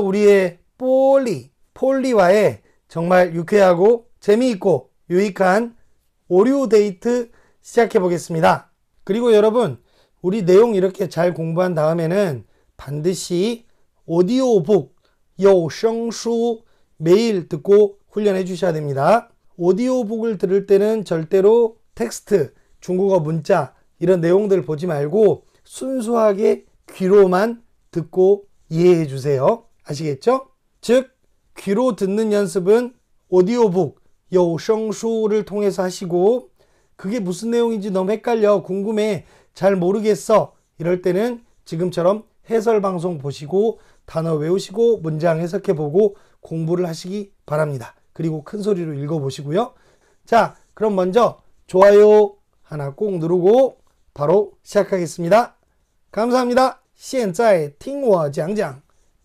우리의 폴리, 폴리와의 정말 유쾌하고 재미있고 유익한 오류 데이트 시작해 보겠습니다. 그리고 여러분, 우리 내용 이렇게 잘 공부한 다음에는 반드시 오디오북, 요성수 매일 듣고 훈련해 주셔야 됩니다. 오디오북을 들을 때는 절대로 텍스트, 중국어 문자 이런 내용들 보지 말고 순수하게 귀로만 듣고 이해해 주세요. 아시겠죠? 즉 귀로 듣는 연습은 오디오북, 여우성수를 통해서 하시고 그게 무슨 내용인지 너무 헷갈려, 궁금해, 잘 모르겠어 이럴 때는 지금처럼 해설 방송 보시고 단어 외우시고 문장 해석해 보고 공부를 하시기 바랍니다. 그리고 큰 소리로 읽어 보시고요. 자, 그럼 먼저 좋아요 하나 꼭 누르고 바로 시작하겠습니다. 감사합니다. 现在听我讲讲。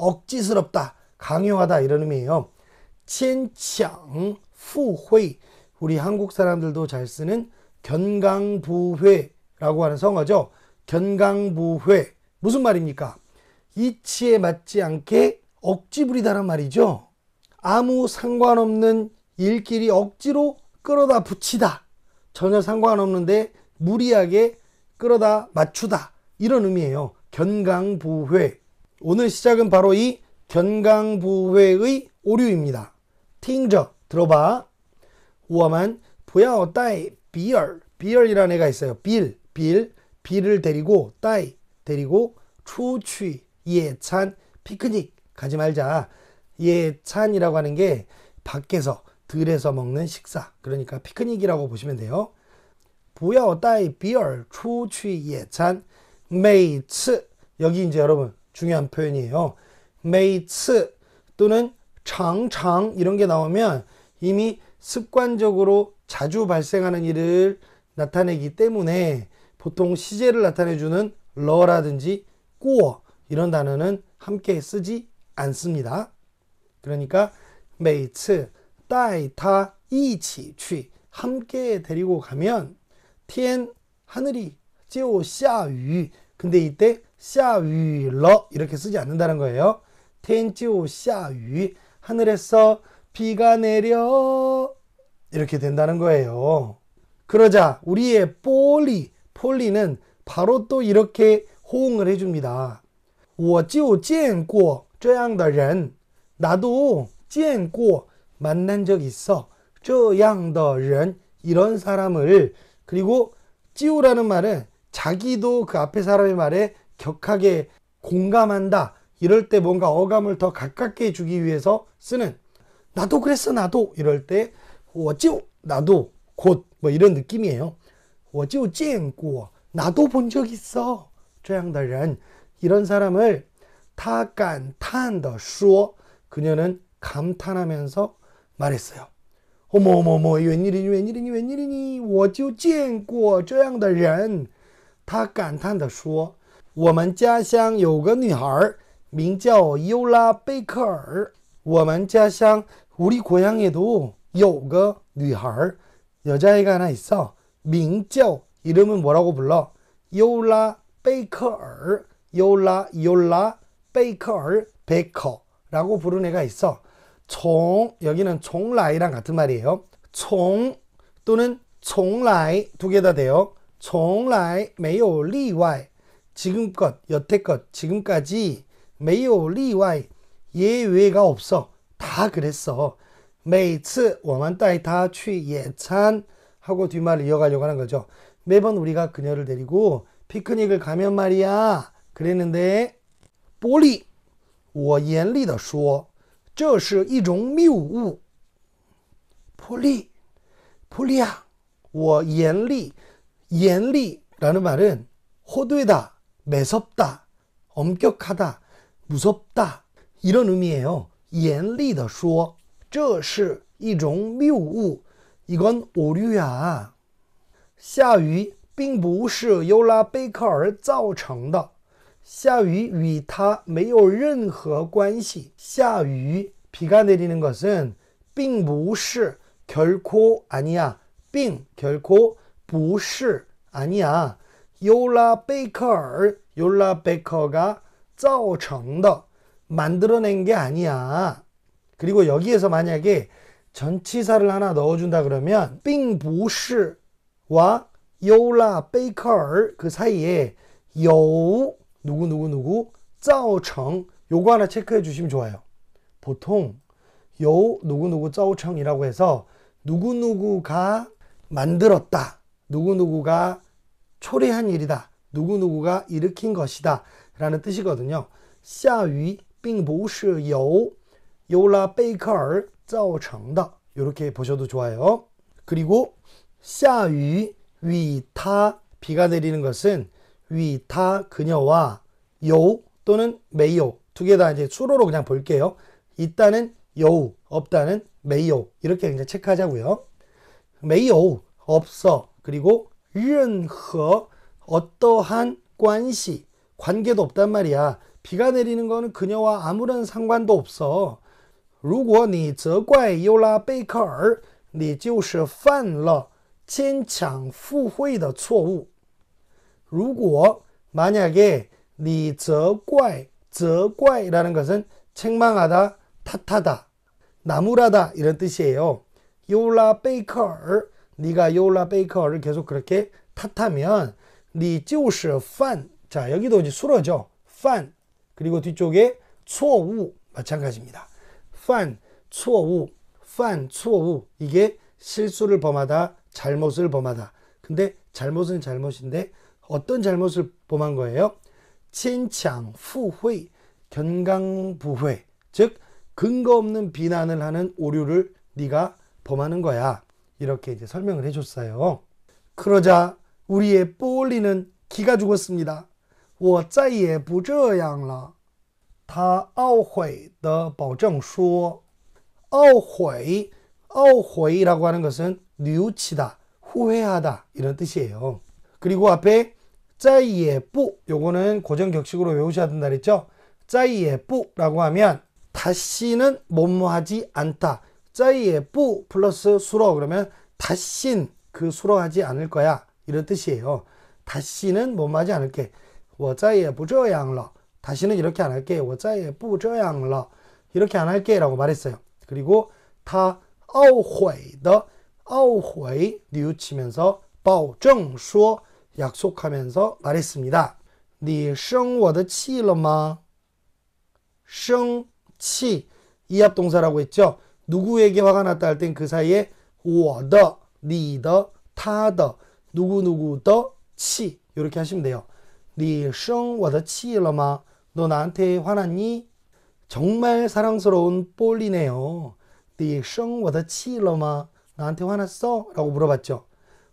억지스럽다, 강요하다 이런 의미예요. 첸창 후회 우리 한국 사람들도 잘 쓰는 견강부회라고 하는 성어죠. 견강부회 무슨 말입니까? 이치에 맞지 않게 억지 부리다란 말이죠. 아무 상관없는 일끼리 억지로 끌어다 붙이다. 전혀 상관없는데 무리하게 끌어다 맞추다. 이런 의미예요. 견강부회. 오늘 시작은 바로 이 견강부회의 오류입니다. 팅저 들어봐. 오하만 부야오 어, 따이 비열 비열이라는 애가 있어요. 빌, 빌, 빌을 데리고 따이 데리고 추취 예찬 피크닉 가지 말자. 예찬이라고 하는 게 밖에서 들에서 먹는 식사 그러니까 피크닉이라고 보시면 돼요. 부야오 어, 따이 비열 추취 예찬 메츠 여기 이제 여러분 중요한 표현이에요. 매이츠 또는 장장 이런 게 나오면 이미 습관적으로 자주 발생하는 일을 나타내기 때문에 보통 시제를 나타내주는 러라든지 꾸어 이런 단어는 함께 쓰지 않습니다. 그러니까 매이츠 따이타 이치 취 함께 데리고 가면 티엔 하늘이 찌오 샤유 근데 이때 샤위러 이렇게 쓰지 않는다는 거예요. 天就下雨 하늘에서 비가 내려 이렇게 된다는 거예요. 그러자 우리의 폴리 폴리는 바로 또 이렇게 호응을 해줍니다. 我就见过这样的人 나도 见过 만난 적 있어 这样的人 이런 사람을 그리고 찌우라는 말은 자기도 그 앞에 사람의 말에 격하게 공감한다 이럴 때 뭔가 어감을 더 가깝게 주기 위해서 쓰는 나도 그랬어 나도 이럴 때 워지오 나도 곧 뭐 이런 느낌이에요 워지오 찡고 나도 본 적 있어 저양다란 이런 사람을 타간탄더说 그녀는 감탄하면서 말했어요 어머 어머 어머 웬일이니 웬일이니 웬일이니 워지오 찡고 저양다란 타간탄더说 我们家乡有个女孩，名叫优拉贝克尔。我们家乡우리 고향에도 요가 누이할 여자애가 하나 있어. 민교 이름은 뭐라고 불러? 요라 베이커얼 요라 요라 베이커얼 베이커라고 부른 애가 있어. 총 여기는 총라이랑 같은 말이에요. 총 또는 총라이 두개다 돼요. 총라이 매요 리와이 지금껏 여태껏 지금까지 매우 리와이 예외가 없어 다 그랬어. 매츠 워만 따이타 취 예찬 하고 뒷말을 이어가려고 하는 거죠. 매번 우리가 그녀를 데리고 피크닉을 가면 말이야. 그랬는데 뽀리 我严厉地说这是一种谬误 폴리 폴리야 我严厉严厉라는 말은 호되다 매섭다, 엄격하다, 무섭다 이런 의미예요. 严厉的说这是一种谬误 이건 오류야. 下雨并不是尤拉贝克尔造成的下雨与他没有任何关系下雨 비가 내리는 것은 并不是 결코 아니야. 并 결코 不是 아니야. 요라 베이커, 요라 베이커가 造成的 만들어낸 게 아니야. 그리고 여기에서 만약에 전치사를 하나 넣어준다 그러면 빙부是와 요라 베이커 그 사이에 요 누구 누구 누구 造成 요거 하나 체크해 주시면 좋아요. 보통 요 누구 누구 造成이라고 해서 누구 누구가 만들었다. 누구 누구가 초래한 일이다. 누구누구가 일으킨 것이다. 라는 뜻이거든요. 下雨并不是由由拉贝克尔造成的 이렇게 보셔도 좋아요. 그리고 下雨 위타 비가 내리는 것은 위타 그녀와 요 또는 메요 두개 다 이제 수로로 그냥 볼게요. 있다는 여 없다는 메요 이렇게 그냥 체크하자고요. 메요 없어 그리고 任何 어떠한 관시 관계도 없단 말이야. 비가 내리는 거는 그녀와 아무런 상관도 없어. 如果你责怪尤拉贝克尔，你就是犯了牵强附会的错误。如果 만약에 你责怪责怪라는 것은 책망하다, 탓하다, 나무라다 이런 뜻이에요. 요라 베이커 네가 요라 베이커를 계속 그렇게 탓하면 니就是犯 네 자 여기도 이제 수러죠 犯 그리고 뒤쪽에 错误 마찬가지입니다 犯错误犯错误 이게 실수를 범하다 잘못을 범하다 근데 잘못은 잘못인데 어떤 잘못을 범한 거예요? 친창후회 견강부회 즉 근거 없는 비난을 하는 오류를 네가 범하는 거야 이렇게 이제 설명을 해줬어요. 그러자 우리의 뽀올리는 기가 죽었습니다. 我再也不这样了.他懊悔的保证说.懊悔,懊悔라고 하는 것은 뉘우치다, 후회하다 이런 뜻이에요. 그리고 앞에 짜이예 요거는 고정 격식으로 외우셔야 된다 그랬죠? 짜이예라고 하면 다시는 뭐뭐 하지 않다. 짜이예뿌 플러스 수러 그러면 다신 그 수러하지 않을 거야 이런 뜻이에요. 다시는 못마지 않을게. 我再也不这样了. 다시는 이렇게 안 할게. 我再也不这样了. 이렇게 안 할게라고 말했어요. 그리고 다懊悔的懊悔 뉘우치면서 保证说 약속하면서 말했습니다. 你生我的气了吗?生气이합동사라고 했죠. 누구에게 화가 났다 할 땐 그 사이에 워더, 니더, 타더, 누구누구더치 이렇게 하시면 돼요. 你生我的气了吗?너 나한테 화났니? 정말 사랑스러운 볼리네요. 你生我的气了吗? 나한테 화났어? 라고 물어봤죠.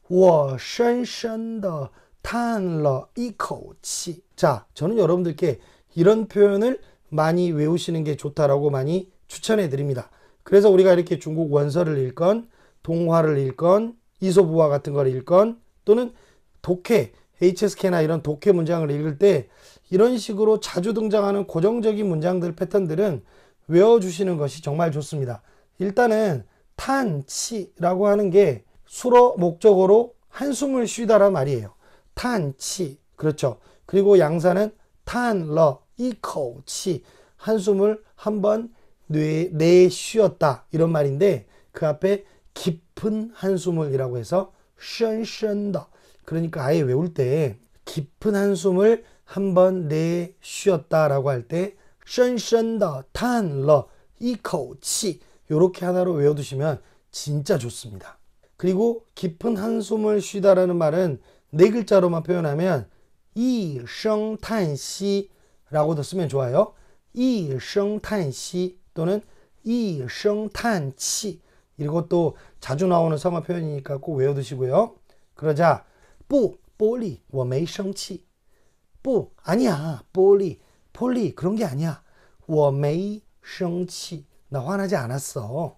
我深深的叹了一口气. 자, 저는 여러분들께 이런 표현을 많이 외우시는 게 좋다라고 많이 추천해 드립니다. 그래서 우리가 이렇게 중국 원서를 읽건 동화를 읽건 이소부화 같은 걸 읽건 또는 독해 HSK나 이런 독해 문장을 읽을 때 이런 식으로 자주 등장하는 고정적인 문장들 패턴들은 외워주시는 것이 정말 좋습니다. 일단은 탄치라고 하는 게 수로 목적으로 한숨을 쉬다란 말이에요. 탄치 그렇죠. 그리고 양사는 탄 러 이코치 한숨을 한번 뇌, 내 쉬었다 이런 말인데 그 앞에 깊은 한숨을이라고 해서 션션다 그러니까 아예 외울 때 깊은 한숨을 한번 내 쉬었다라고 할때 션션다 탄러 이코치 요렇게 하나로 외워두시면 진짜 좋습니다. 그리고 깊은 한숨을 쉬다라는 말은 네 글자로만 표현하면 이성탄시라고도 쓰면 좋아요. 이성탄시 또는 이승탄치 이것도 자주 나오는 성어 표현이니까 꼭 외워두시고요. 그러자 뿌 뽀리 我没生气뿌 아니야 뽀리 폴리 그런 게 아니야 我没生气나 화나지 않았어.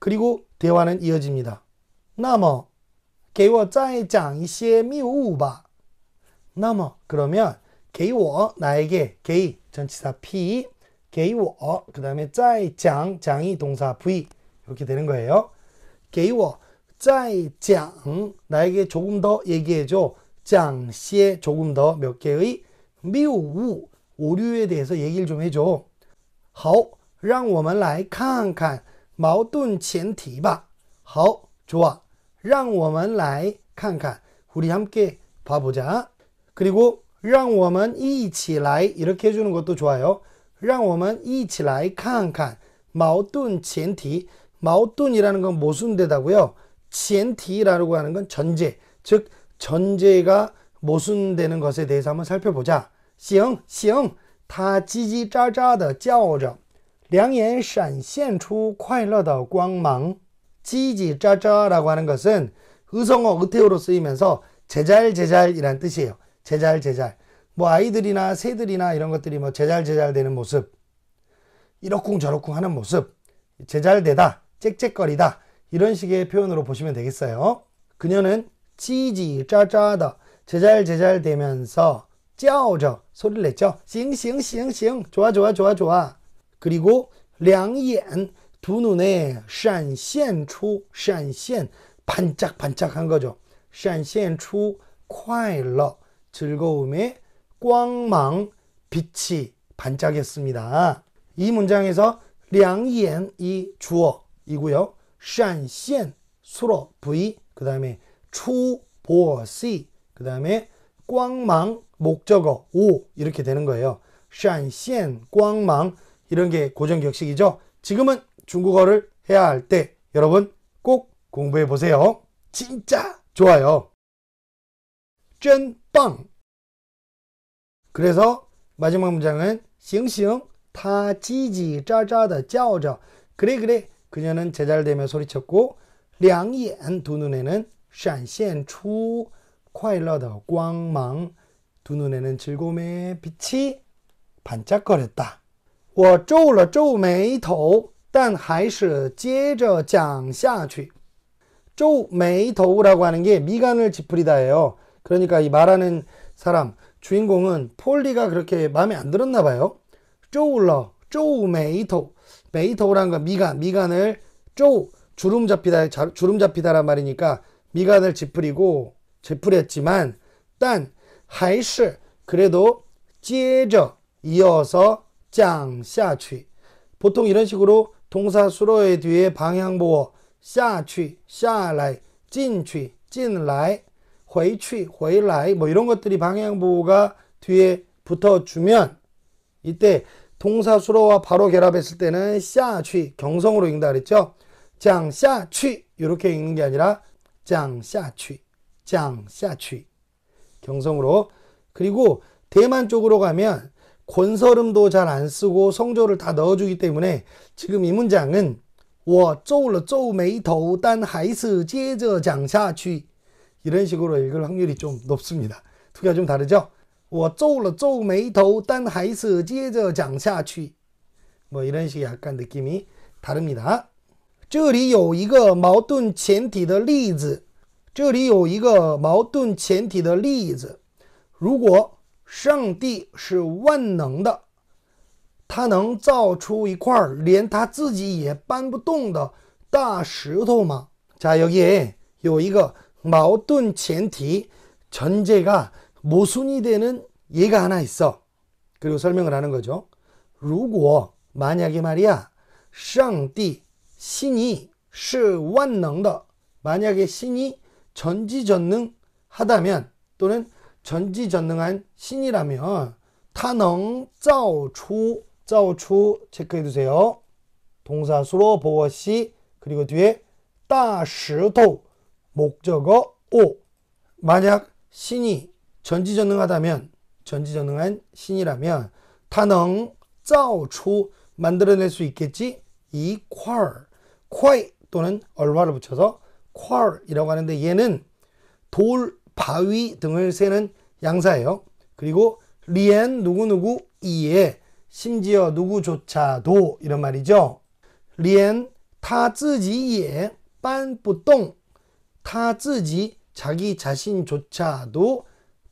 그리고 대화는 이어집니다. 나머 给我再讲一些谬误吧那么 그러면 给我 나에게 给 전치사 p 게이그 다음에 짜이장 장이 동사 부위 이렇게 되는 거예요. 게이워 짜 나에게 조금 더 얘기해줘 장시에 조금 더 몇 개의 미우 오류에 대해서 얘기를 좀 해줘. 好,让我们来看看矛盾前提吧.好, 좋아. 让我们来看看. 우리 함께 봐보자. 그리고 让我们一起来 이렇게 해주는 것도 좋아요. 让我们一起来看看矛盾前提.마오이라는건 모순되다고요. g n 라고 하는 건 전제, 즉 전제가 모순되는 것에 대해서 한번 살펴보자. 行,行,他叽叽喳喳地叫着,两眼闪现出快乐的光芒.叽叽喳喳라고 하는 것은 의성어 의태어로 쓰이면서 제잘제잘이란 뜻이에요. 제잘제잘. 뭐 아이들이나 새들이나 이런 것들이 뭐 제잘제잘 되는 모습, 이러쿵 저러쿵 하는 모습, 제잘되다, 짹짹거리다 이런 식의 표현으로 보시면 되겠어요. 그녀는 찌지 짜짜다 제잘제잘 되면서 짜오저 소리를 냈죠. 싱싱싱싱 좋아 좋아 좋아 좋아. 그리고 량연 두 눈에 闪现出闪现 반짝반짝한 거죠. 샨闪现出快乐 즐거움의 光망 빛이 반짝였습니다. 이 문장에서 两眼이 주어이고요. 闪现 수로 부이그 다음에 추보시 그 다음에 꽝망 목적어 오 이렇게 되는 거예요. 闪现 꽝망 이런 게 고정 격식이죠. 지금은 중국어를 해야 할 때 여러분 꼭 공부해 보세요. 진짜 좋아요. 쩐빵 그래서 마지막 문장은 싱싱 다 지지짜짜다 짜오 그래 그래 그녀는 제잘되며 소리쳤고 량이엔 두 눈에는 闪现出 콰일러더 꽝망 두 눈에는 즐거움의 빛이 반짝거렸다. 我皱了皱眉头但还是接着讲下去쪼메이라고 하는 게 미간을 지푸리다예요. 그러니까 이 말하는 사람 주인공은 폴리가 그렇게 마음에 안 들었나 봐요. 쪼울러, 쪼우메이토, 메이토라는 건 미간, 미간을 쪼 주름 잡히다, 주름 잡히다란 말이니까 미간을 찌푸리고 찌푸렸지만 딴 하이시 그래도 찌저 이어서 짱下去 보통 이런 식으로 동사 수로의 뒤에 방향 보어 下去,下来,进去,进来 회취, 회라이 뭐 이런 것들이 방향보호가 뒤에 붙어주면 이때 동사 수로와 바로 결합했을 때는 샤취 경성으로 읽는다 그랬죠. 장샤취 이렇게 읽는 게 아니라 장샤취 장샤취 경성으로 그리고 대만 쪽으로 가면 권설음도 잘 안 쓰고 성조를 다 넣어주기 때문에 지금 이 문장은 我皱了皱眉头但还是接着讲下去이런식으로읽을확률이좀높습니다투기가좀다르죠我皱了皱眉头，但还是接着讲下去。뭐이런식이약간느낌이다릅니다这里有一个矛盾前提的例子。这里有一个矛盾前提的例子。如果上帝是万能的，他能造出一块连他自己也搬不动的大石头吗？加油耶！有一个。 마오떤 젠티 전제가 모순이 되는 예가 하나 있어. 그리고 설명을 하는 거죠. 如果 만약에 말이야. 上帝 신이 是万能的 만약에 신이 전지전능하다면 또는 전지전능한 신이라면 타능 짜오추 짜 체크해 두세요. 동사수로 보어시 그리고 뒤에 따시도 목적어 오. 만약 신이 전지전능하다면 전지전능한 신이라면 타능 짜오초 만들어낼 수 있겠지 이 퀄, 퀄 또는 얼마를 붙여서 퀄이라고 하는데 얘는 돌, 바위 등을 세는 양사예요. 그리고 리엔 누구누구 이에 심지어 누구조차도 이런 말이죠. 리엔 타즈지에 이빤뿌똥 타즈지 자기 자신조차도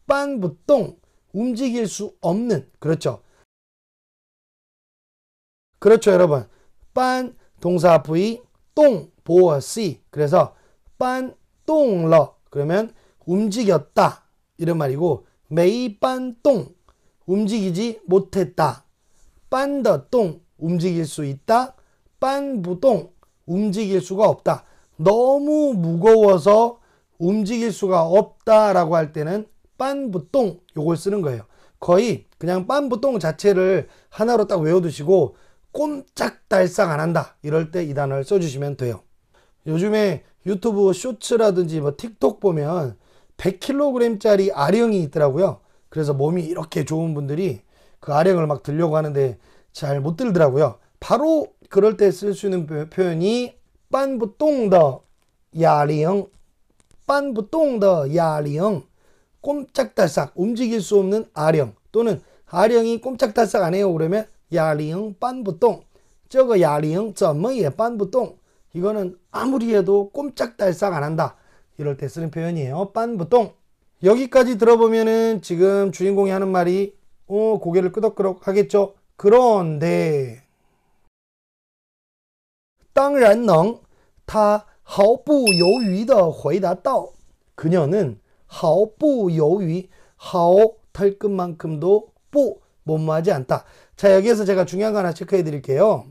빤부동 움직일 수 없는 그렇죠. 그렇죠 여러분. 빤 동사 부위 똥 보어 시 그래서 빤똥러 그러면 움직였다 이런 말이고 매이 빤똥 움직이지 못했다. 빤더똥 움직일 수 있다. 빤부동 움직일 수가 없다. 너무 무거워서 움직일 수가 없다라고 할 때는 빤부똥 요걸 쓰는 거예요. 거의 그냥 빤부똥 자체를 하나로 딱 외워두시고 꼼짝달싹 안 한다 이럴 때 이 단어를 써주시면 돼요. 요즘에 유튜브 쇼츠라든지 뭐 틱톡 보면 100kg짜리 아령이 있더라고요. 그래서 몸이 이렇게 좋은 분들이 그 아령을 막 들려고 하는데 잘 못 들더라고요. 바로 그럴 때 쓸 수 있는 표현이 搬不动的哑铃，搬不动的 야령, 꼼짝다싹 움직일 수 없는 아령 또는 아령이 꼼짝다싹 안 해요. 그러면 야령 빤부동 저거 야령 점머예 빤부동 이거는 아무리 해도 꼼짝달싹 안 한다. 이럴 때 쓰는 표현이에요. 빤부동 여기까지 들어보면은 지금 주인공이 하는 말이 어, 고개를 끄덕끄덕 하겠죠. 그런데 땅然能 他毫不犹豫的回答道。 그녀는 하오뿌 여위 탈 끝만큼도 뿌 못마지 않다. 자 여기에서 제가 중요한 거 하나 체크해 드릴게요.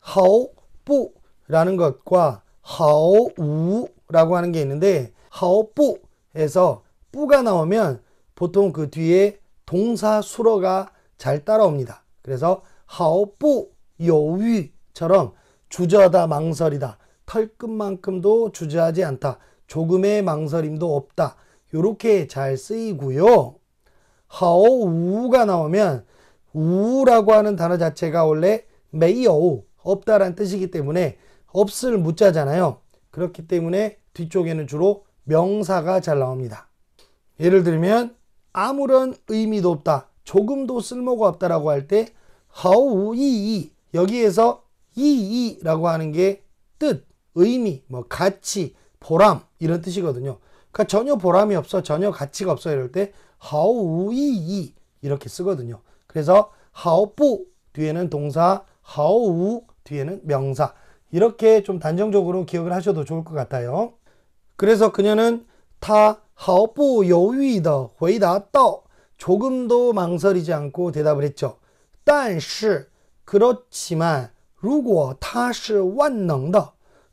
하오라는 것과 하오라고 하는 게 있는데 하오에서 뿌가 나오면 보통 그 뒤에 동사 수로가 잘 따라옵니다. 그래서 하오뿌 여위처럼 주저다 망설이다 털끝만큼도 주저하지 않다. 조금의 망설임도 없다. 이렇게 잘 쓰이고요. 하오 우가 나오면 우라고 하는 단어 자체가 원래 메이오 없다란 뜻이기 때문에 없을 묻자잖아요. 그렇기 때문에 뒤쪽에는 주로 명사가 잘 나옵니다. 예를 들면 아무런 의미도 없다. 조금도 쓸모가 없다라고 할 때 하오우이이 여기에서 이이라고 하는 게 뜻, 의미, 뭐 가치, 보람 이런 뜻이거든요. 그러니까 전혀 보람이 없어, 전혀 가치가 없어 이럴 때 하우이이 이렇게 쓰거든요. 그래서 하우부 뒤에는 동사, 하오우 뒤에는 명사 이렇게 좀 단정적으로 기억을 하셔도 좋을 것 같아요. 그래서 그녀는 타하우부 요위더 회다到 조금도 망설이지 않고 대답을 했죠. 但是 그렇지만 如果他是万能的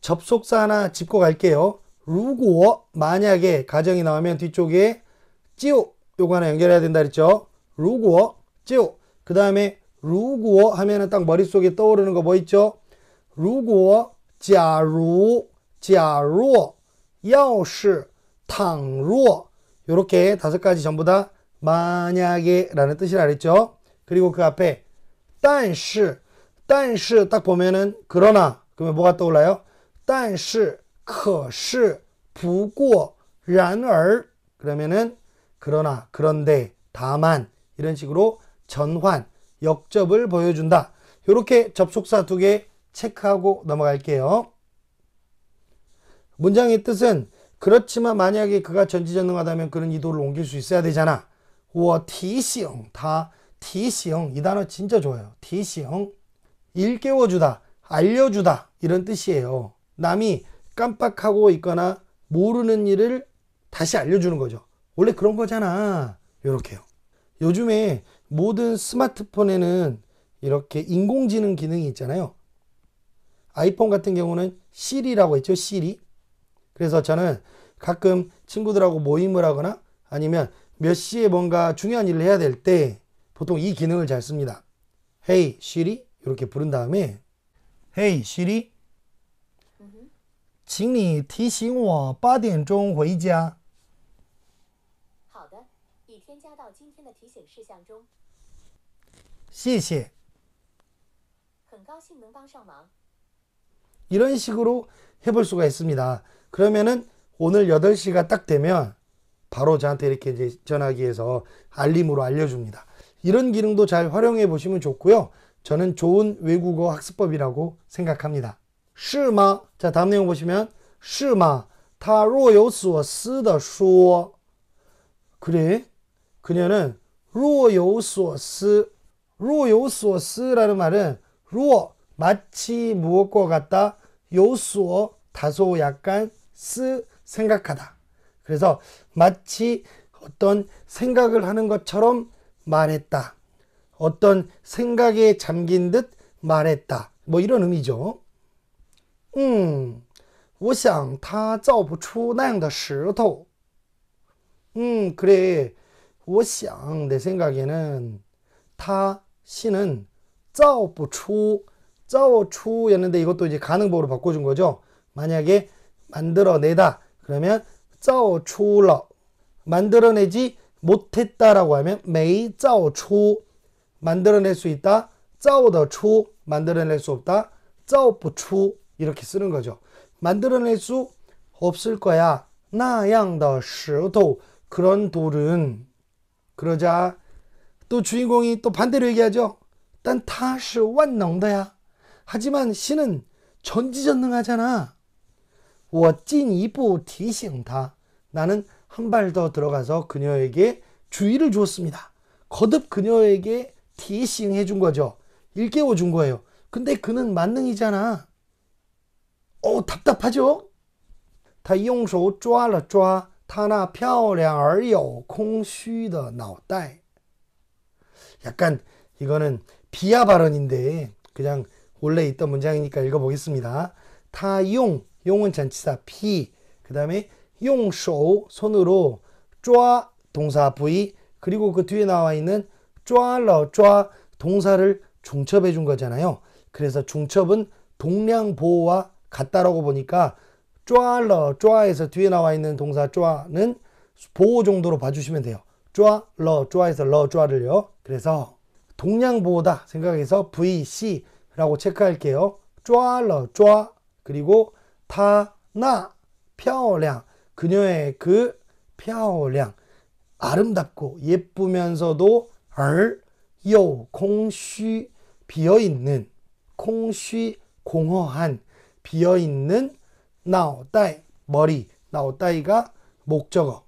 접속사 하나 짚고 갈게요. 如果 만약에 가정이 나오면 뒤쪽에 찌오 요거 하나 연결해야 된다 그랬죠. 如果 찌오 그 다음에 如果 하면은 딱 머릿속에 떠오르는 거 뭐 있죠? 如果假如假如要是倘若 요렇게 다섯 가지 전부 다 만약에 라는 뜻이라 그랬죠. 그리고 그 앞에 但是但是딱 보면은 그러나 그러면 뭐가 떠올라요? 但是,可是,不过,然而 그러면은 그러나, 그런데, 다만 이런 식으로 전환, 역접을 보여준다. 이렇게 접속사 두 개 체크하고 넘어갈게요. 문장의 뜻은 그렇지만 만약에 그가 전지전능하다면 그런 이도를 옮길 수 있어야 되잖아. 시형다他시형이 단어 진짜 좋아요. 시형 일깨워주다, 알려주다 이런 뜻이에요. 남이 깜빡하고 있거나 모르는 일을 다시 알려주는 거죠. 원래 그런 거잖아. 요렇게요 요즘에 모든 스마트폰에는 이렇게 인공지능 기능이 있잖아요. 아이폰 같은 경우는 시리라고 했죠. 시리. 그래서 저는 가끔 친구들하고 모임을 하거나 아니면 몇 시에 뭔가 중요한 일을 해야 될 때 보통 이 기능을 잘 씁니다. 헤이 hey, 시리 이렇게 부른 다음에 헤이 hey, 시리 请你提醒我八点钟回家。好的，已添加到今天的提醒事项中。谢谢。 이런 식으로 해볼 수가 있습니다. 그러면은 오늘 8시가 딱 되면 바로 저한테 이렇게 이제 전화기에서 알림으로 알려줍니다. 이런 기능도 잘 활용해 보시면 좋고요. 저는 좋은 외국어 학습법이라고 생각합니다. 是吗? 자, 다음 내용 보시면 是吗?他若有所思的说 그래? 그녀는 若有所思 若有所思라는 말은 若 마치 무엇과 같다 有所 다소 약간 思 생각하다 그래서 마치 어떤 생각을 하는 것처럼 말했다 어떤 생각에 잠긴 듯 말했다 뭐 이런 의미죠 嗯，我想他造不出那样的石头。 음, 그래. 我想내 생각에는 타 씨는 造不出 造出였는데 이것도 이제 가능법로 바꿔 준 거죠. 만약에 만들어 내다 그러면 造出了 만들어 내지 못했다라고 하면 没造出 만들어 낼수 있다. 造得出 만들어 낼수 없다. 造不出 이렇게 쓰는 거죠. 만들어낼 수 없을 거야. 나양더 시도 그런 돌은 그러자 또 주인공이 또 반대로 얘기하죠. 딴 타시 완능더야. 하지만 신은 전지전능하잖아. 我进一步提醒他. 나는 한 발 더 들어가서 그녀에게 주의를 주었습니다. 거듭 그녀에게 티싱 해준 거죠. 일깨워 준 거예요. 근데 그는 만능이잖아. 어 답답하죠? 他用手抓了抓他那漂亮而有空虚的脑袋. 약간 이거는 비하 발언인데 그냥 원래 있던 문장이니까 읽어보겠습니다. 타용 용은 잔치사 피 그다음에 용쇼 손으로 쪼 동사 부위 그리고 그 뒤에 나와 있는 쪼알러 동사를 중첩해 준 거잖아요. 그래서 중첩은 동량 보호와 같다라고 보니까 쪼알러 쪼아에서 뒤에 나와 있는 동사 쪼아는 보호 정도로 봐주시면 돼요. 쪼아 러 쪼아에서 러 쪼아를요. 그래서 동양 보호다 생각해서 VC라고 체크할게요. 쪼아 러 쪼아 그리고 타나 펴량 그녀의 그 펴량 아름답고 예쁘면서도 얼요 공쉬 비어 있는 공쉬 공허한 비어있는 나오다이 머리 나오다이가 목적어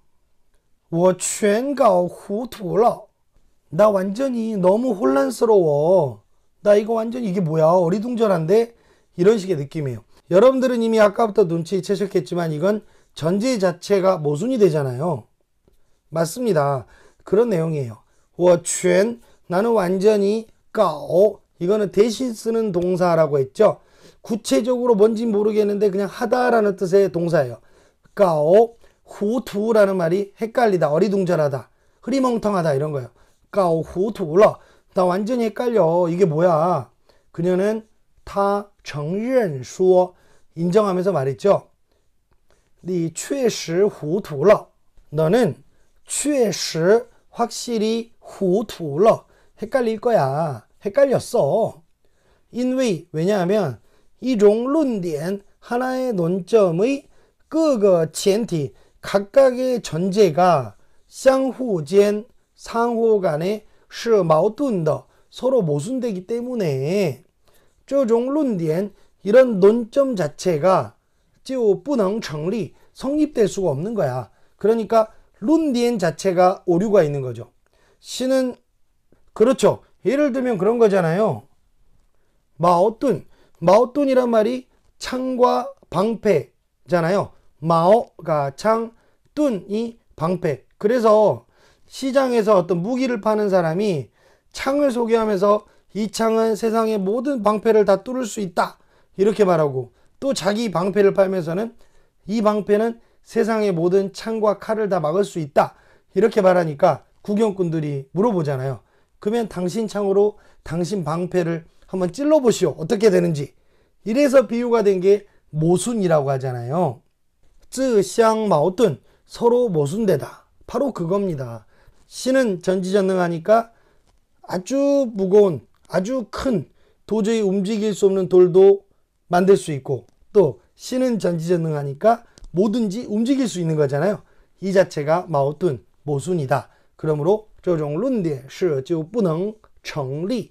我全搞糊涂了나 완전히 너무 혼란스러워 나 이거 완전 이게 뭐야 어리둥절한데 이런 식의 느낌이에요 여러분들은 이미 아까부터 눈치채셨겠지만 이건 전제 자체가 모순이 되잖아요 맞습니다 그런 내용이에요 我全 나는 완전히 搞 이거는 대신 쓰는 동사라고 했죠 구체적으로 뭔지 모르겠는데 그냥 하다라는 뜻의 동사예요. 까오, 후투라는 말이 헷갈리다, 어리둥절하다, 흐리멍텅하다 이런 거예요. 까오 후투러, 나 완전히 헷갈려. 이게 뭐야? 그녀는 타 정认说 인정하면서 말했죠. 你确实糊涂了. 너는 确实 확실히 糊涂了. 헷갈릴 거야. 헷갈렸어. 인위 왜냐하면 이종 론디엔 하나의 논점의 그거 젠티 각각의 전제가 상호젠 상호 간에 是矛盾的 서로 모순되기 때문에 저종 론디엔 이런 논점 자체가 就不能成立 성립될 수가 없는 거야. 그러니까 론디엔 자체가 오류가 있는 거죠. 신은 그렇죠. 예를 들면 그런 거잖아요. 마오뚠 마오뚠이란 말이 창과 방패잖아요. 마오가 창, 뚠이 방패. 그래서 시장에서 어떤 무기를 파는 사람이 창을 소개하면서 이 창은 세상의 모든 방패를 다 뚫을 수 있다. 이렇게 말하고 또 자기 방패를 팔면서는 이 방패는 세상의 모든 창과 칼을 다 막을 수 있다. 이렇게 말하니까 구경꾼들이 물어보잖아요. 그러면 당신 창으로 당신 방패를 한번 찔러보시오. 어떻게 되는지. 이래서 비유가 된 게 모순이라고 하잖아요. 쯔샹마오든 서로 모순되다. 바로 그겁니다. 신은 전지전능하니까 아주 무거운 아주 큰 도저히 움직일 수 없는 돌도 만들 수 있고 또 신은 전지전능하니까 뭐든지 움직일 수 있는 거잖아요. 이 자체가 마오든 모순이다. 그러므로 这种论点是就不能成立。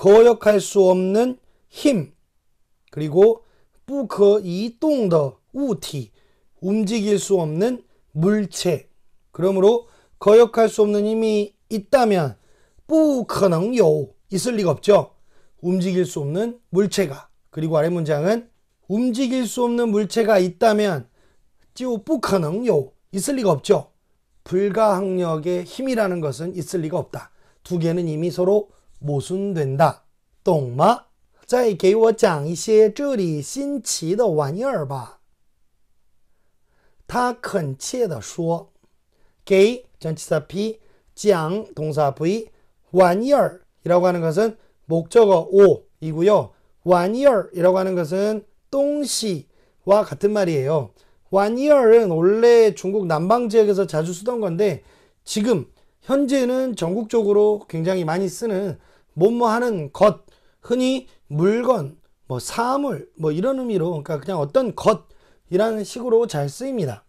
거역할 수 없는 힘 그리고 부커 이동더 우티 움직일 수 없는 물체 그러므로 거역할 수 없는 힘이 있다면 부커능요 있을 리가 없죠 움직일 수 없는 물체가 그리고 아래 문장은 움직일 수 없는 물체가 있다면 지오 부커능요 있을 리가 없죠 불가항력의 힘이라는 것은 있을 리가 없다 두 개는 이미 서로 모순된다. 懂吗?再给我讲一些这里新奇的玩意儿吧。 他恳切地说给전치사 P, 장 동사 V, 완열이라고 하는 것은 목적어 오이고요. 완열이라고 하는 것은 똥시와 같은 말이에요. 완열은 원래 중국 남방 지역에서 자주 쓰던 건데 지금 현재는 전국적으로 굉장히 많이 쓰는 뭐뭐 하는 것, 흔히 물건, 뭐 사물, 뭐 이런 의미로 그러니까 그냥 어떤 것이라는 식으로 잘 쓰입니다.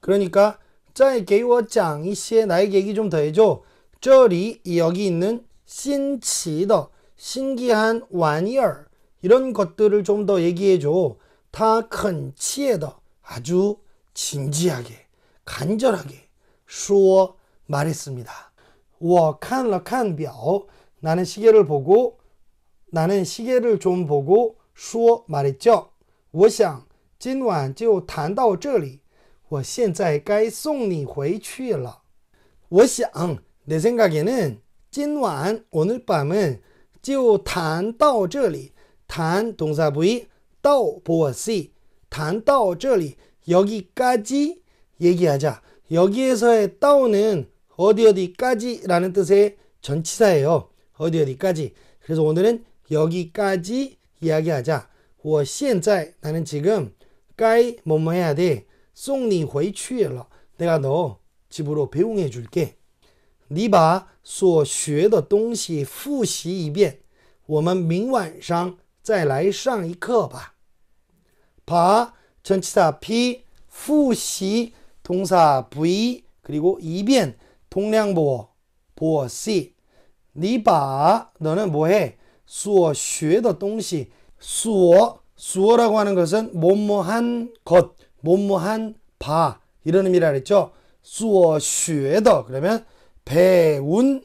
그러니까 짜에 게이워짱 이씨의 나에게 얘기 좀 더 해줘. 쩌리 여기 있는 신치더 신기한 완이얼 이런 것들을 좀 더 얘기해줘. 다 큰치에더 아주 진지하게 간절하게 说 말했습니다. 我看了看表 나는 시계를 보고 나는 시계를 좀 보고 说 말했죠. 我想今晚就谈到这里我现在该送你回去了我想내 생각에는 今晚 오늘 밤은 就谈到这里단 동사 부위 到보시谈到这里 여기까지 얘기하자 여기에서의 到는 어디 어디까지라는 뜻의 전치사예요. 어디 어디까지. 그래서 오늘은 여기까지 이야기하자. 我现在 나는 지금 该이 뭐뭐 해야 돼. 送你回去了 내가 너 집으로 배웅해 줄게. 니바 所学的东西复习一遍.我们明晚上再来上一课吧.바 전치사 피, 复习 동사 V 그리고 2遍 동량 보어 보어 C 니바 너는 뭐해? 수어 쉐더 동시 수라고 하는 것은 뭐뭐한 것 뭐뭐한 바 이런 의미라 그랬죠. 수어 쉐 그러면 배운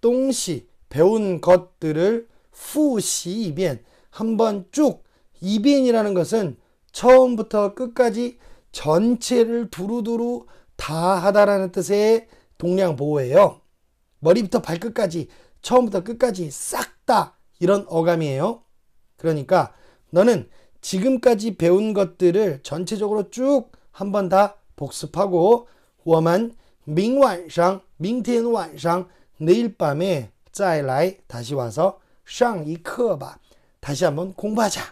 동시 배운 것들을 후시 이변 한번 쭉 이변이라는 것은 처음부터 끝까지 전체를 두루두루 다 하다라는 뜻의 동량 보호예요. 머리부터 발끝까지 처음부터 끝까지 싹 다 이런 어감이에요. 그러니까 너는 지금까지 배운 것들을 전체적으로 쭉 한번 다 복습하고 我만明晚上明天晚上 내일 밤에 再来 다시 와서 上一课吧 다시 한번 공부하자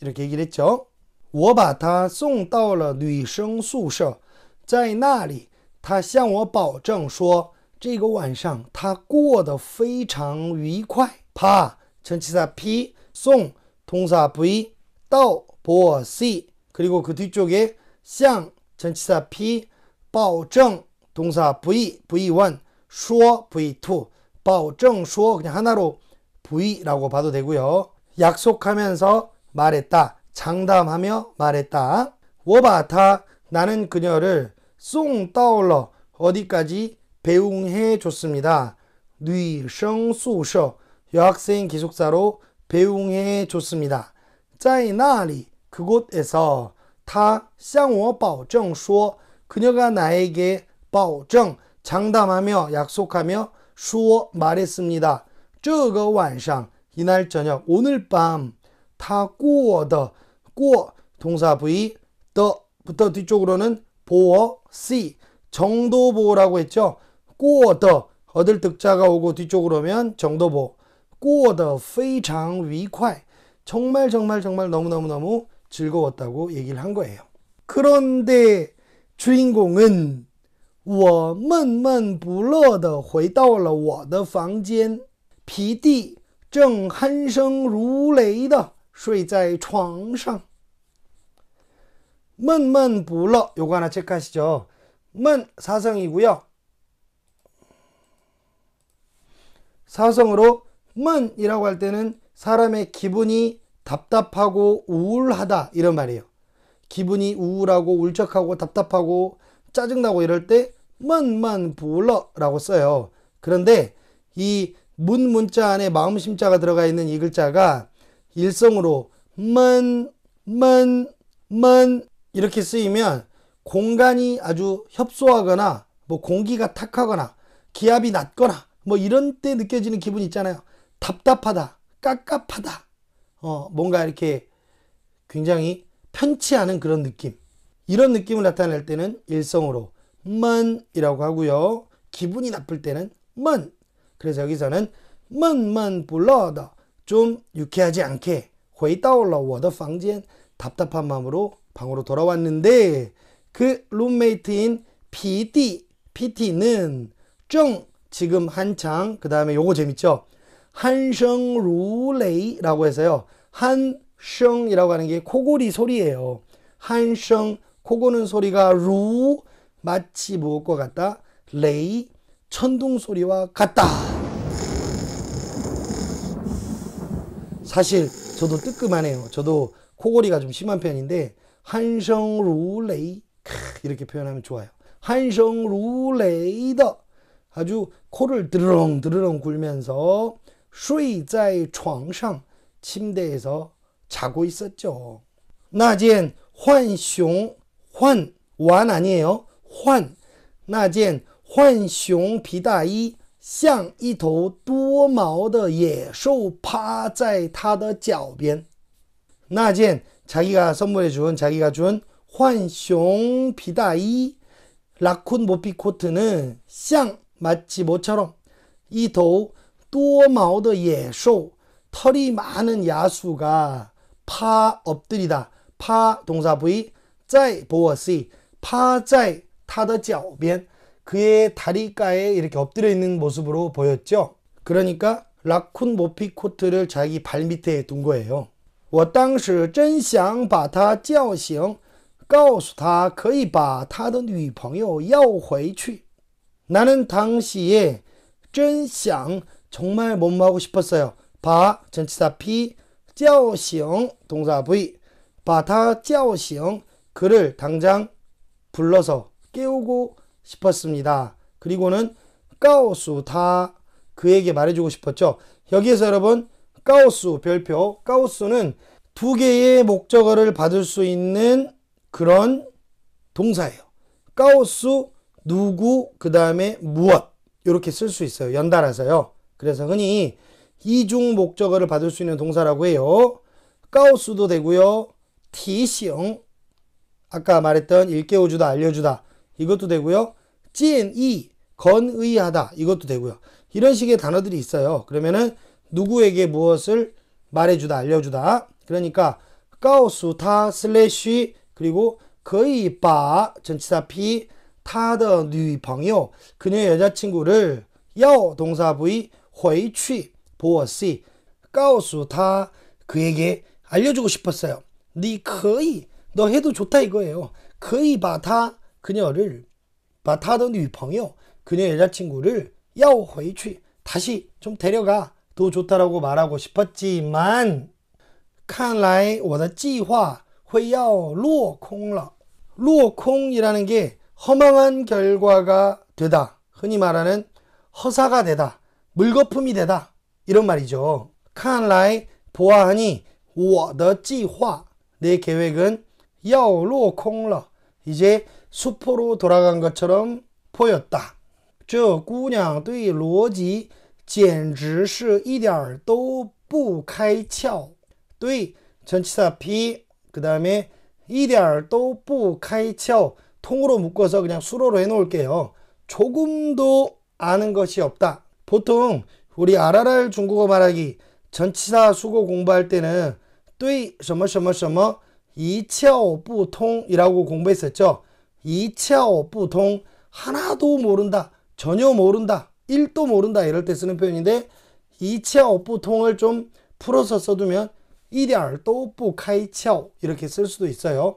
이렇게 얘기를 했죠. 我把他送到了女生宿舍在那里他向我保证说 这个晚上他过得非常愉快。파 전치사 피, 송 동사 부이, 떠 보시 그리고 그 뒤쪽에 쌍 전치사 피, 보증 동사 부이 부이 원, 说 부이 투, 보증 说 그냥 하나로 부이라고 봐도 되고요. 약속하면서 말했다. 장담하며 말했다. 워바타 나는 그녀를 송 떠올러 어디까지 배웅해 줬습니다. 女生宿舍 여학생 기숙사로 배웅해 줬습니다. 在那里 그곳에서 他向我保证说 그녀가 나에게 保证 장담하며 약속하며 说 말했습니다. 这个晚上 이날 저녁 오늘 밤他过的 过 동사 부위 더부터 뒤쪽으로는 보어 s 정도 보라고 했죠. 꼬더 얻을 득자가 오고 뒤쪽으로 오면 정도보 꼬더 非常愉快 정말 정말 정말 너무너무너무 즐거웠다고 얘기를 한 거예요. 그런데 주인공은 我闷闷不乐地回到了我的房间，皮蒂正鼾声如雷地睡在床上。 闷闷불러 요거 하나 체크하시죠. 문 사성이고요. 사성으로만이라고 할 때는 사람의 기분이 답답하고 우울하다 이런 말이에요. 기분이 우울하고 울적하고 답답하고 짜증나고 이럴 때 만만 불러라고 써요. 그런데 이 문 문자 안에 마음 심자가 들어가 있는 이 글자가 일성으로 만, 만, 만 이렇게 쓰이면 공간이 아주 협소하거나 뭐 공기가 탁하거나 기압이 낮거나 뭐 이런 때 느껴지는 기분 있잖아요. 답답하다, 깝깝하다, 어, 뭔가 이렇게 굉장히 편치 않은 그런 느낌. 이런 느낌을 나타낼 때는 일성으로 만이라고 하고요. 기분이 나쁠 때는 만. 그래서 여기서는 만만 불러다 좀 유쾌하지 않게 다올라워我방지间 답답한 마음으로 방으로 돌아왔는데 그 룸메이트인 PD, PT는 쫑 지금 한창 그 다음에 요거 재밌죠? 한성루레이라고 해서요. 한성이라고 하는 게 코골이 소리예요. 한성 코고는 소리가 루 마치 무엇과 뭐 같다? 레이 천둥 소리와 같다. 사실 저도 뜨끔하네요. 저도 코골이가 좀 심한 편인데 한성 루레이 이렇게 표현하면 좋아요. 한성 루레이더 아주 코를 드르렁 드르렁 굴면서 睡在床上 침대에서 자고 있었죠. 나젠 환숑 환, 완 아니에요. 환. 나젠 환숑 비다이 像一头多毛的野兽趴在他的脚边。那件 예, 자기가 선물해준 자기가 준 환숑 비다이 라쿤 모피 코트는 쌍 마치 모처럼 이 더욱 또마오더 예쇼 털이 많은 야수가 파 엎드리다 파 동사 부위 짜이 보어시 파 짜이 타더지오 그의 다리가에 이렇게 엎드려 있는 모습으로 보였죠. 그러니까 라쿤 모피 코트를 자기 발 밑에 둔 거예요. 我当时真想把他叫醒，告诉他可以把他的女朋友要回去。 나는 당시에 쩐샹 정말 몸무하고 싶었어요. 바 전치사 피, 叫醒 동사 V, 바타 叫醒 그를 당장 불러서 깨우고 싶었습니다. 그리고는 까오수다 그에게 말해주고 싶었죠. 여기에서 여러분 까오수 별표 까오수는 두 개의 목적어를 받을 수 있는 그런 동사예요. 까오수 누구 그 다음에 무엇 이렇게 쓸 수 있어요. 연달아서요. 그래서 흔히 이중 목적어를 받을 수 있는 동사라고 해요. 까우스도 되고요. 티시용 아까 말했던 일깨워주다 알려주다 이것도 되고요. 찐이 건의하다 이것도 되고요. 이런 식의 단어들이 있어요. 그러면은 누구에게 무엇을 말해주다 알려주다 그러니까 까우스타 슬래시 그리고 거의 바 전치사 피 타더 뉴이펑요그녀 여자친구를 여 동사 부위 回去 보어시 告诉他 그에게 알려주고 싶었어요. 你可以너 해도 좋다 이거예요. 可以把他 그녀를 把他的女朋友그녀 여자친구를 要回去 다시 좀 데려가 더 좋다라고 말하고 싶었지만 看来我的计划会要落空了落空이라는 게 허망한 결과가 되다. 흔히 말하는 허사가 되다. 물거품이 되다. 이런 말이죠. 칸라이 보아하니 我的计划내 계획은 要落空了 이제 수포로 돌아간 것처럼 보였다. 这姑娘对逻辑简直是一点都不开窍.对전치사 비 그다음에 一点都不开窍 통으로 묶어서 그냥 수로로 해 놓을게요. 조금도 아는 것이 없다. 보통 우리 알 r r 중국어 말하기 전치사 수고 공부할 때는 对什么什么什么一窍不통이라고 공부했었죠. 이窍不통 하나도 모른다. 전혀 모른다. 1도 모른다. 이럴 때 쓰는 표현인데 이窍不통을 좀 풀어서 써두면 一点都不开窍 이렇게 쓸 수도 있어요.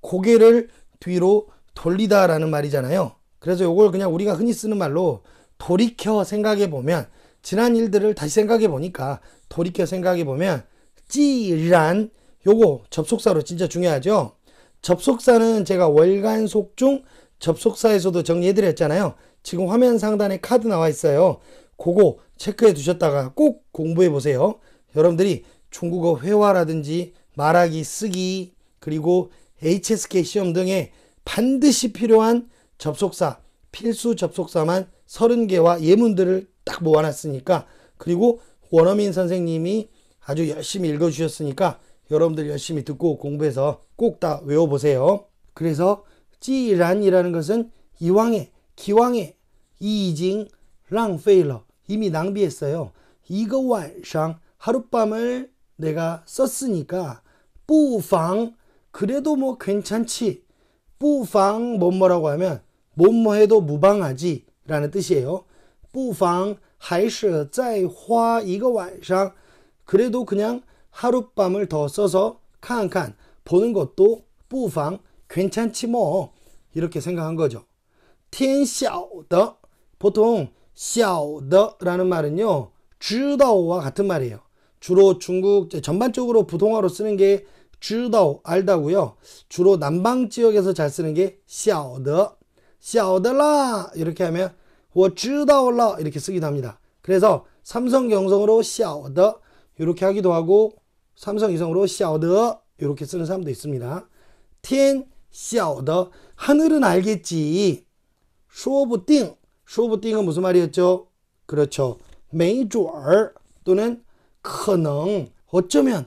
고개를 뒤로 돌리다라는 말이잖아요. 그래서 이걸 그냥 우리가 흔히 쓰는 말로 돌이켜 생각해 보면 지난 일들을 다시 생각해 보니까 돌이켜 생각해 보면 찌란 요거 접속사로 진짜 중요하죠. 접속사는 제가 월간 속중 접속사에서도 정리해 드렸잖아요. 지금 화면 상단에 카드 나와 있어요. 그거 체크해 두셨다가 꼭 공부해 보세요. 여러분들이 중국어 회화라든지 말하기, 쓰기, 그리고 HSK 시험 등에 반드시 필요한 접속사, 필수 접속사만 30개와 예문들을 딱 모아놨으니까 그리고 원어민 선생님이 아주 열심히 읽어주셨으니까 여러분들 열심히 듣고 공부해서 꼭 다 외워보세요. 그래서 찌란이라는 것은 이왕에, 기왕에, 이징, 랑페일러 이미 낭비했어요. 이거 완상 하룻밤을 내가 썼으니까 부방 그래도 뭐 괜찮지. 뿌팡 뭐뭐라고 하면 뭐 뭐 해도 무방하지 라는 뜻이에요. 뿌팡 还是再花 이거 완상 그래도 그냥 하룻밤을 더 써서 칸칸 보는 것도 뿌팡 괜찮지 뭐 이렇게 생각한 거죠. 天晓得 보통 晓得라는 말은요. 知道와 같은 말이에요. 주로 중국 전반적으로 부동화로 쓰는 게 주더 알다고요. 주로 남방 지역에서 잘 쓰는 게晓得,晓더라 이렇게 하면 我知道了 이렇게 쓰기도 합니다. 그래서 삼성 경성으로晓더 이렇게 하기도 하고 삼성 이성으로 晓더 이렇게 쓰는 사람도 있습니다. 天晓더 하늘은 알겠지. 쇼부띵 쇼부띵은 무슨 말이었죠? 그렇죠. 메이주얼 또는 可能 어쩌면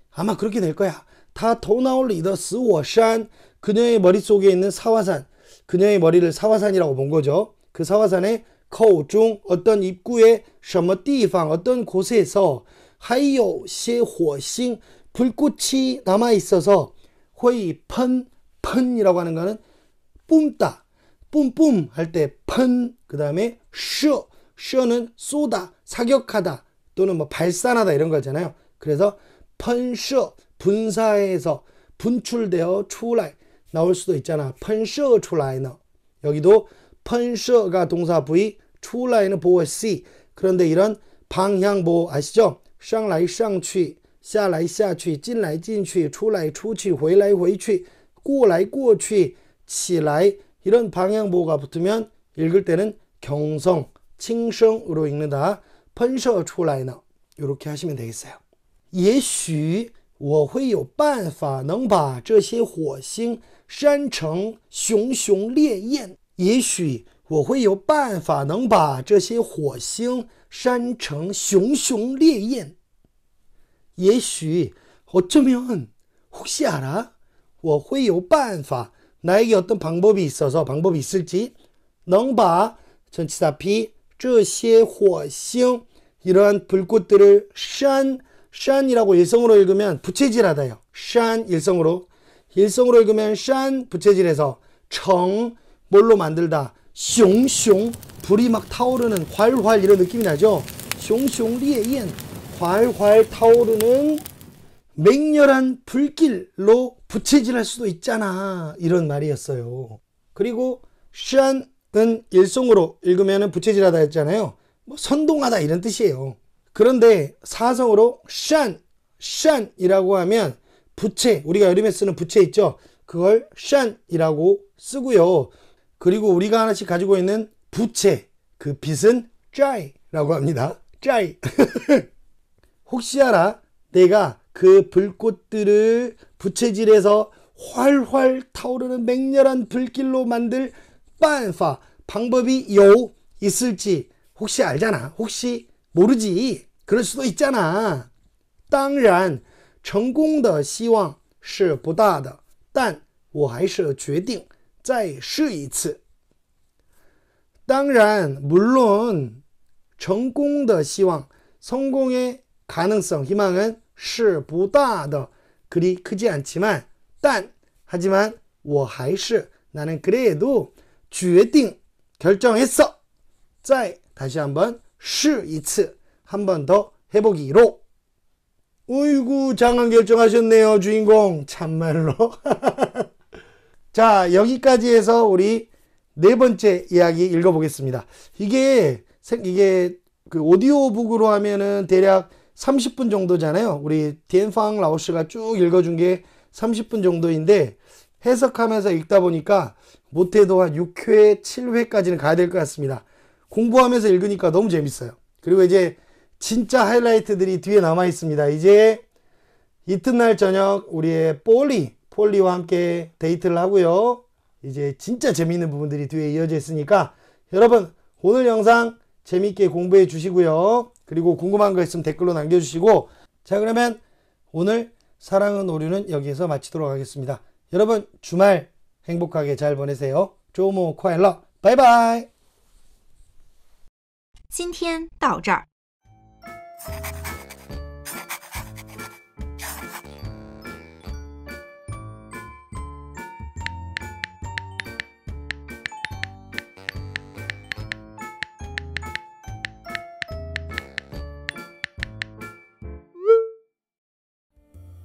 아마 그렇게 될 거야. 다 토나올 리더 스워샨 그녀의 머릿속에 있는 사화산 그녀의 머리를 사화산이라고 본 거죠. 그 사화산의 거중 어떤 입구에 什么地方 어떤 곳에서 하이요 시호싱 불꽃이 남아 있어서 회이 펀 펀이라고 하는 거는 뿜다 뿜뿜 할때펀 그다음에 쇼 쇼는 쏘다 사격하다 또는 뭐 발산하다 이런 거잖아요. 그래서 펀셔 분사에서 분출되어 출라 나올 수도 있잖아. 펀셔 출라이 여기도 펀셔가 동사 부위 출라는 보호 C 그런데 이런 방향 보호 아시죠? 上来上去下来下去进来进去出来出去回来回去过来过去起来 이런 방향 보호가 붙으면 읽을 때는 경성, 칭성으로 읽는다. 펀셔 출라이 이렇게 하시면 되겠어요. 也许我会有办法能把这些火星煽成熊熊烈焰。也许我会有办法能把这些火星煽成熊熊烈焰。也许，어쩌면혹시알 아， 我会有办法，来에게庞博比법이庞博比斯基，能把전其他피这些火星，이러한불꽃들을煽 샨이라고 일성으로 읽으면 부채질하다요. 샨 일성으로 일성으로 읽으면 샨 부채질해서 청 뭘로 만들다. 숑숑 불이 막 타오르는 활활 이런 느낌이 나죠. 숑숑 리에옌 활활 타오르는 맹렬한 불길로 부채질할 수도 있잖아 이런 말이었어요. 그리고 샨은 일성으로 읽으면 부채질하다 했잖아요. 뭐 선동하다 이런 뜻이에요. 그런데 사성으로 샨, 샨이라고 하면 부채, 우리가 여름에 쓰는 부채 있죠? 그걸 샨이라고 쓰고요. 그리고 우리가 하나씩 가지고 있는 부채, 그 빛은 짜이라고 합니다. 짜이. 혹시 알아? 내가 그 불꽃들을 부채질해서 활활 타오르는 맹렬한 불길로 만들 빤파 방법이 요 있을지 혹시 알잖아. 혹시 모르지. 그럴 수도 있잖아. 当然,成功的希望是不大的,但我还是决定再试一次.当然, 물론, 成功的希望, 성공의 가능성, 희망은 是不大的, 그리 크지 않지만, 但, 하지만, 我还是, 나는 그래도, 决定, 결정했어. 再, 다시 한번, 슈이츠 한 번 더 해보기로 어이구 장안 결정하셨네요 주인공 참말로 자 여기까지 해서 우리 네 번째 이야기 읽어보겠습니다 이게 이게 그 오디오북으로 하면은 대략 30분 정도잖아요 우리 디엔팡 라오스가 쭉 읽어준 게 30분 정도인데 해석하면서 읽다 보니까 못해도 한 6회 7회까지는 가야 될 것 같습니다 공부하면서 읽으니까 너무 재밌어요. 그리고 이제 진짜 하이라이트들이 뒤에 남아 있습니다. 이제 이튿날 저녁 우리의 폴리, 폴리와 함께 데이트를 하고요. 이제 진짜 재밌는 부분들이 뒤에 이어져 있으니까 여러분 오늘 영상 재밌게 공부해 주시고요. 그리고 궁금한 거 있으면 댓글로 남겨주시고 자 그러면 오늘 사랑은 오류는 여기에서 마치도록 하겠습니다. 여러분 주말 행복하게 잘 보내세요. 조모 코엘러 바이바이 今天到这儿。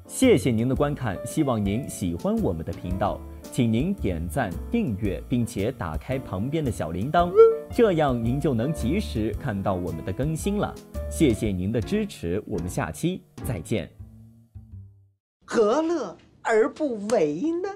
谢谢您的观看，希望您喜欢我们的频道，请您点赞、订阅，并且打开旁边的小铃铛。这样您就能及时看到我们的更新了，谢谢您的支持，我们下期再见。何乐而不为呢？